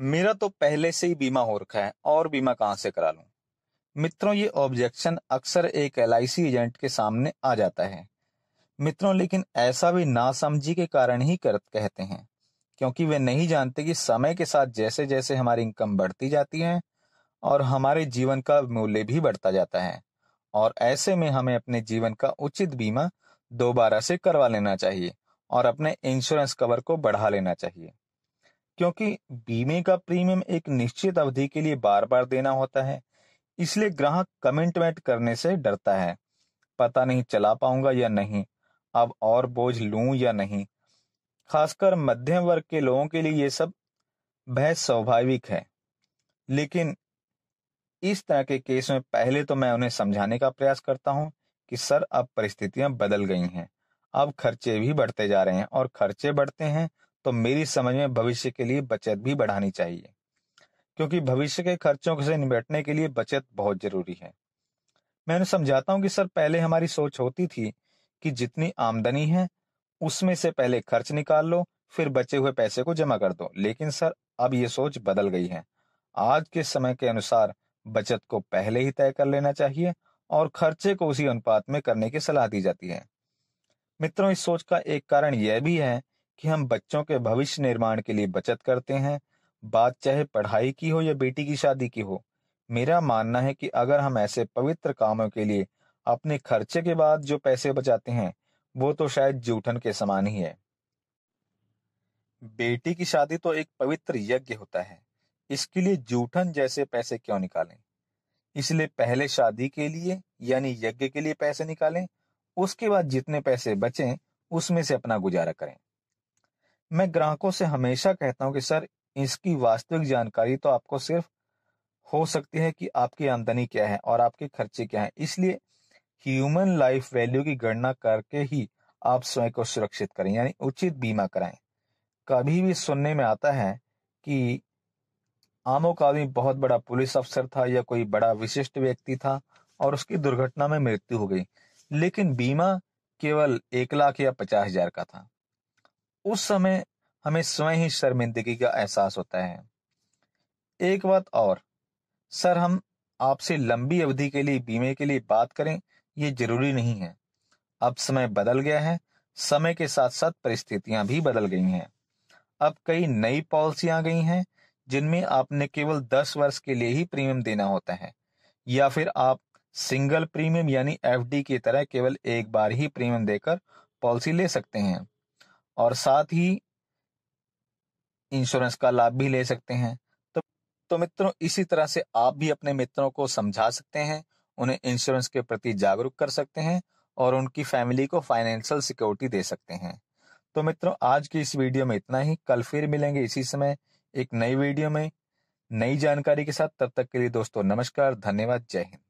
मेरा तो पहले से ही बीमा हो रखा है और बीमा कहाँ से करा लूं मित्रों ये ऑब्जेक्शन अक्सर एक एल एजेंट के सामने आ जाता है मित्रों लेकिन ऐसा भी नासमझी के कारण ही कर कहते हैं क्योंकि वे नहीं जानते कि समय के साथ जैसे जैसे हमारी इनकम बढ़ती जाती है और हमारे जीवन का मूल्य भी बढ़ता जाता है और ऐसे में हमें अपने जीवन का उचित बीमा दोबारा से करवा लेना चाहिए और अपने इंश्योरेंस कवर को बढ़ा लेना चाहिए क्योंकि बीमे का प्रीमियम एक निश्चित अवधि के लिए बार बार देना होता है इसलिए ग्राहक कमिटमेंट करने से डरता है पता नहीं चला पाऊंगा या नहीं अब और बोझ लू या नहीं खासकर मध्यम वर्ग के लोगों के लिए ये सब बहस स्वाभाविक है लेकिन इस तरह के केस में पहले तो मैं उन्हें समझाने का प्रयास करता हूं कि सर अब परिस्थितियां बदल गई हैं अब खर्चे भी बढ़ते जा रहे हैं और खर्चे बढ़ते हैं तो मेरी समझ में भविष्य के लिए बचत भी बढ़ानी चाहिए क्योंकि भविष्य के खर्चों से निपटने के लिए बचत बहुत जरूरी है मैं उन्हें समझाता हूं कि सर पहले हमारी सोच होती थी कि जितनी आमदनी है उसमें से पहले खर्च निकाल लो फिर बचे हुए पैसे को जमा कर दो लेकिन सर अब ये सोच बदल गई है आज के समय के अनुसार बचत को पहले ही तय कर लेना चाहिए और खर्चे को उसी अनुपात में करने की सलाह दी जाती है मित्रों इस सोच का एक कारण यह भी है कि हम बच्चों के भविष्य निर्माण के लिए बचत करते हैं बात चाहे पढ़ाई की हो या बेटी की शादी की हो मेरा मानना है कि अगर हम ऐसे पवित्र कामों के लिए अपने खर्चे के बाद जो पैसे बचाते हैं वो तो शायद जूठन के समान ही है बेटी की शादी तो एक पवित्र यज्ञ होता है इसके लिए जूठन जैसे पैसे क्यों निकालें इसलिए पहले शादी के लिए यानी यज्ञ के लिए पैसे निकालें उसके बाद जितने पैसे बचें उसमें से अपना गुजारा करें मैं ग्राहकों से हमेशा कहता हूं कि सर इसकी वास्तविक जानकारी तो आपको सिर्फ हो सकती है कि आपकी आमदनी क्या है और आपके खर्चे क्या है इसलिए ह्यूमन लाइफ वैल्यू की गणना करके ही आप स्वयं को सुरक्षित करें यानी उचित बीमा कराएं कभी भी सुनने में आता है कि आमो का आदमी बहुत बड़ा पुलिस अफसर था या कोई बड़ा विशिष्ट व्यक्ति था और उसकी दुर्घटना में मृत्यु हो गई लेकिन बीमा केवल एक लाख या पचास हजार का था उस समय हमें स्वयं ही शर्मिंदगी का एहसास होता है एक बात और सर हम आपसे लंबी अवधि के लिए बीमे के लिए बात करें ये जरूरी नहीं है अब समय बदल गया है समय के साथ साथ परिस्थितियां भी बदल गई हैं अब कई नई पॉलिसी आ गई हैं जिनमें आपने केवल 10 वर्ष के लिए ही प्रीमियम देना होता है या फिर आप सिंगल प्रीमियम यानी एफडी की तरह केवल एक बार ही प्रीमियम देकर पॉलिसी ले सकते हैं और साथ ही इंश्योरेंस का लाभ भी ले सकते हैं तो तो मित्रों इसी तरह से आप भी अपने मित्रों को समझा सकते हैं उन्हें इंश्योरेंस के प्रति जागरूक कर सकते हैं और उनकी फैमिली को फाइनेंशियल सिक्योरिटी दे सकते हैं तो मित्रों आज की इस वीडियो में इतना ही कल फिर मिलेंगे इसी समय एक नई वीडियो में नई जानकारी के साथ तब तक के लिए दोस्तों नमस्कार धन्यवाद जय हिंद